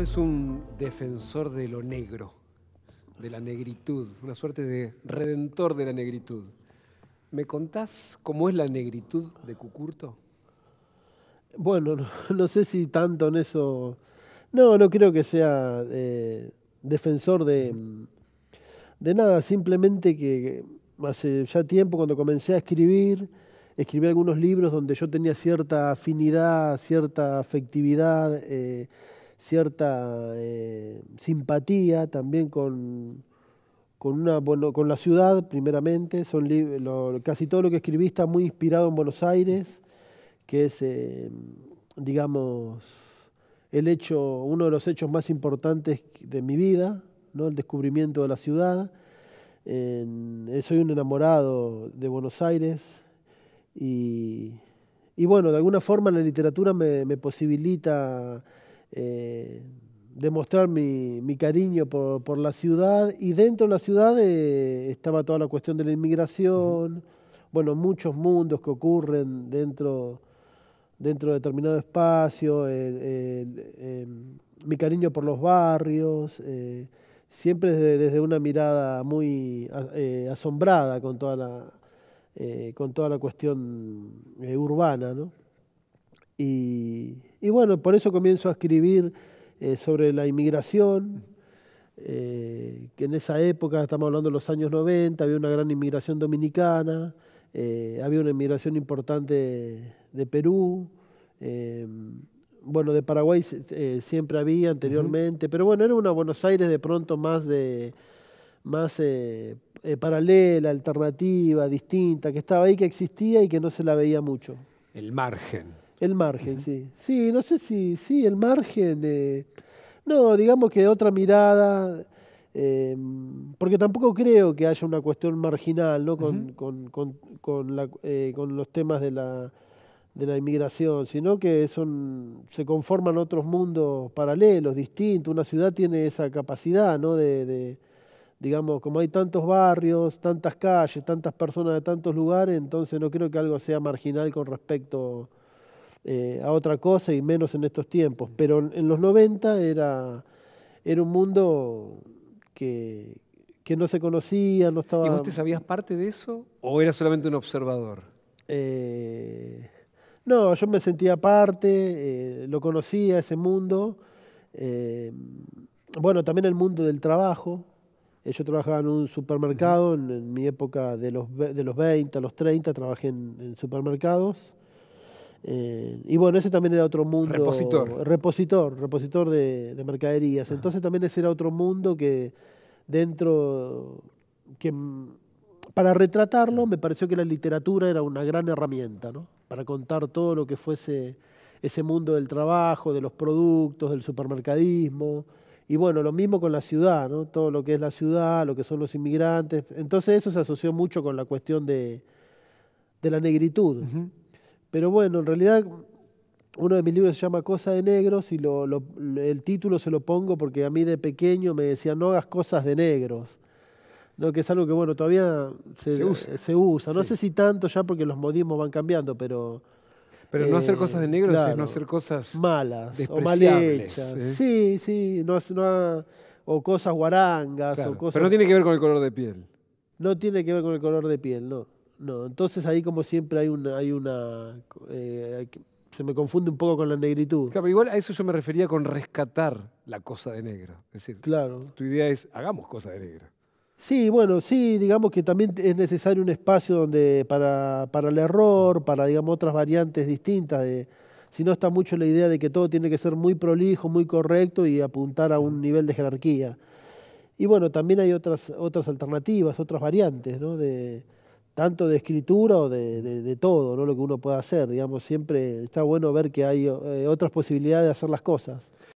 es un defensor de lo negro, de la negritud, una suerte de redentor de la negritud. ¿Me contás cómo es la negritud de Cucurto? Bueno, no, sé si tanto en eso... No, no creo que sea eh, defensor de, de nada, simplemente que hace ya tiempo cuando comencé a escribir, escribí algunos libros donde yo tenía cierta afinidad, cierta afectividad. Eh, cierta eh, simpatía también con, una, con la ciudad, primeramente. Son casi todo lo que escribí está muy inspirado en Buenos Aires, que es, eh, digamos, el hecho, uno de los hechos más importantes de mi vida, ¿no? el descubrimiento de la ciudad. Eh, soy un enamorado de Buenos Aires y, bueno, de alguna forma la literatura me, me posibilita eh, demostrar mi, cariño por, la ciudad. Y dentro de la ciudad eh, estaba toda la cuestión de la inmigración, bueno, muchos mundos que ocurren dentro, dentro de determinado espacio, em, mi cariño por los barrios. Eh, siempre desde, una mirada muy asombrada con toda la, con toda la cuestión urbana, ¿no? Y, bueno, por eso comienzo a escribir eh, sobre la inmigración, eh, que en esa época, estamos hablando de los años 90, había una gran inmigración dominicana, eh, había una inmigración importante de, Perú, bueno, de Paraguay siempre había anteriormente, pero bueno, era una Buenos Aires de pronto más de más paralela, alternativa, distinta, que estaba ahí, que existía y que no se la veía mucho. El margen. El margen, sí. Sí, no sé si, sí, el margen. Eh, no, digamos que otra mirada, em, porque tampoco creo que haya una cuestión marginal ¿no? con, con, con, eh, con, los temas de la, de la inmigración, sino que son, se conforman otros mundos paralelos, distintos. Una ciudad tiene esa capacidad ¿no? de, de digamos, como hay tantos barrios, tantas calles, tantas personas de tantos lugares, entonces no creo que algo sea marginal con respecto eh, a otra cosa y menos en estos tiempos. Pero en los 90 era, era un mundo que, no se conocía, no estaba... ¿Y vos te sabías parte de eso o era solamente un observador? Eh, no, yo me sentía parte, eh, lo conocía ese mundo. bueno, también el mundo del trabajo. yo trabajaba en un supermercado, en, mi época de los, de los 20 los 30 trabajé en supermercados. Eh, y bueno, ese también era otro mundo. Repositor. Repositor, repositor de, mercaderías. Entonces también ese era otro mundo que dentro, que para retratarlo me pareció que la literatura era una gran herramienta, ¿no? Para contar todo lo que fuese ese mundo del trabajo, de los productos, del supermercadismo. Y bueno, lo mismo con la ciudad, ¿no? Todo lo que es la ciudad, lo que son los inmigrantes. Entonces eso se asoció mucho con la cuestión de, la negritud. Pero bueno, en realidad uno de mis libros se llama Cosa de Negros y el título se lo pongo porque a mí de pequeño me decían no hagas cosas de negros. ¿no? que es algo que bueno, todavía se, usa. No sé si tanto ya porque los modismos van cambiando, pero... Pero no hacer eh, cosas de negros es no hacer cosas malas o mal hechas. ¿eh? Sí, sí, no, o cosas guarangas. o cosas, pero no tiene que ver con el color de piel. No tiene que ver con el color de piel, no no. Entonces ahí como siempre hay una... Hay una eh, se me confunde un poco con la negritud. Claro, pero igual a eso yo me refería con rescatar la cosa de negro. Es decir, claro. tu idea es, hagamos cosa de negro. Sí, bueno, sí, digamos que también es necesario un espacio donde para, para el error, para digamos otras variantes distintas. De, si no está mucho la idea de que todo tiene que ser muy prolijo, muy correcto y apuntar a un mm. nivel de jerarquía. Y bueno, también hay otras, otras alternativas, otras variantes, ¿no? De, tanto de escritura o de, de, todo, ¿no? lo que uno pueda hacer. Digamos, siempre está bueno ver que hay eh, otras posibilidades de hacer las cosas.